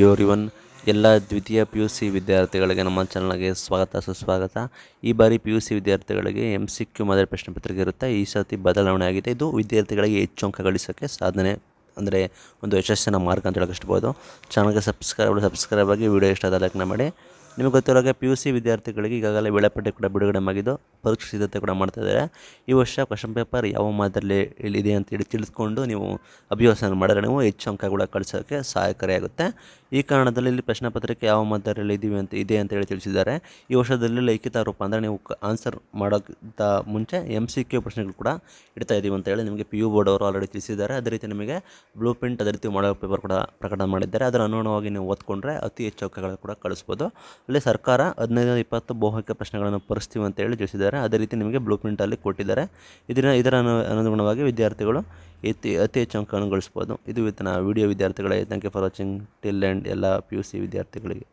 your ಇವನ್ ಎಲ್ಲ ದ್ವಿತೀಯ P U C ವಿದ್ಯಾರ್ಥಿಗಳಿಗೆ ನಮ್ಮ ಚಾನಲ್ಗೆ ಸ್ವಾಗತ ಸುಸ್ವಾಗತ ಈ ಬಾರಿ ಪಿ ಯು ಸಿ ವಿದ್ಯಾರ್ಥಿಗಳಿಗೆ ಎಮ್ ಸಿ ಕ್ಯೂ ಮೊದಲ ಪ್ರಶ್ನೆ ಪತ್ರಿಕೆ ಇರುತ್ತೆ ಈ ಸರ್ತಿ ಬದಲಾವಣೆ ಆಗಿದೆ ಇದು ವಿದ್ಯಾರ್ಥಿಗಳಿಗೆ ಹೆಚ್ಚು ಅಂಕ ಗಳಿಸೋಕ್ಕೆ ಸಾಧನೆ ಅಂದರೆ ಒಂದು ಯಶಸ್ಸಿನ ಮಾರ್ಗ ಅಂತ ಹೇಳಕ್ಕೆ ಇಷ್ಟಬೋದು ಚಾನಲ್ಗೆ ಸಬ್ಸ್ಕ್ರೈಬ್ ಸಬ್ಸ್ಕ್ರೈಬ್ ಆಗಿ ವಿಡಿಯೋ ಇಷ್ಟ ಆದ ಲೈಕ್ನ ಮಾಡಿ ನಿಮಗೆ ಗೊತ್ತಿರೋಗೆ ಪಿ ಯು ಸಿ ವಿದ್ಯಾರ್ಥಿಗಳಿಗೆ ಈಗಾಗಲೇ ವೇಳಾಪಟ್ಟಿ ಕೂಡ ಬಿಡುಗಡೆ ಮಾಡಿದ್ದು ಪರೀಕ್ಷೆ ಸಿದ್ಧತೆ ಕೂಡ ಮಾಡ್ತಾ ಇದ್ದಾರೆ ಈ ವರ್ಷ ಕ್ವಶನ್ ಪೇಪರ್ ಯಾವ ಮಾದರಿಯಲ್ಲಿ ಇದೆ ಹೇಳಿ ತಿಳಿಸ್ಕೊಂಡು ನೀವು ಅಭ್ಯಾಸನ ಮಾಡಿದ್ರೆ ನೀವು ಹೆಚ್ಚು ಅಂಕ ಕೂಡ ಕಳಿಸೋಕ್ಕೆ ಸಹಾಯಕಾರಿಯಾಗುತ್ತೆ ಈ ಕಾರಣದಲ್ಲಿ ಇಲ್ಲಿ ಪ್ರಶ್ನೆ ಪತ್ರಿಕೆ ಯಾವ ಮಾದರಿಯಲ್ಲಿ ಇದೀವಿ ಅಂತ ಇದೆ ಅಂತ ಹೇಳಿ ತಿಳಿಸಿದ್ದಾರೆ ಈ ವರ್ಷದಲ್ಲಿ ಲೈಖಿತ ರೂಪ ಅಂದರೆ ನೀವು ಆನ್ಸರ್ ಮಾಡೋಕ್ಕಿಂತ ಮುಂಚೆ ಎಮ್ ಸಿ ಕ್ಯೂ ಪ್ರಶ್ನೆಗಳು ಕೂಡ ಇಡ್ತಾ ಇದ್ದೀವಿ ಹೇಳಿ ನಿಮಗೆ ಪಿ ಯು ಬೋರ್ಡ್ ಅವರು ಆಲ್ರೆಡಿ ತಿಳಿಸಿದ್ದಾರೆ ಅದೇ ರೀತಿ ನಿಮಗೆ ಬ್ಲೂ ಪ್ರಿಂಟ್ ಅದೇ ರೀತಿ ಮಾಡೋ ಪೇಪರ್ ಕೂಡ ಪ್ರಕಟ ಮಾಡಿದ್ದಾರೆ ಅದರ ಅನುಗುಣವಾಗಿ ನೀವು ಓದ್ಕೊಂಡ್ರೆ ಅತಿ ಹೆಚ್ಚು ಅಂಕಗಳು ಕೂಡ ಕಳಿಸ್ಬೋದು ಅಲ್ಲಿ ಸರ್ಕಾರ ಹದಿನೈದು ಇಪ್ಪತ್ತು ಬಹುಹಾಕ್ಯ ಪ್ರಶ್ನೆಗಳನ್ನು ಪರಿಸ್ತೀವಿ ಅಂತೇಳಿ ತಿಳಿಸಿದ್ದಾರೆ ಅದೇ ರೀತಿ ನಿಮಗೆ ಬ್ಲೂ ಪ್ರಿಂಟಲ್ಲಿ ಕೊಟ್ಟಿದ್ದಾರೆ ಇದರ ಇದರ ಅನು ಅನುಗುಣವಾಗಿ ವಿದ್ಯಾರ್ಥಿಗಳು ಅತಿ ಅತಿ ಹೆಚ್ಚು ಅಂಕಗಳನ್ನು ಗಳಿಸ್ಬೋದು ಇದು ವಿತ್ ವಿಡಿಯೋ ವಿದ್ಯಾರ್ಥಿಗಳೇ thank you for watching till and ಎಲ್ಲ ಪಿ ಯು ಸಿ ವಿದ್ಯಾರ್ಥಿಗಳಿಗೆ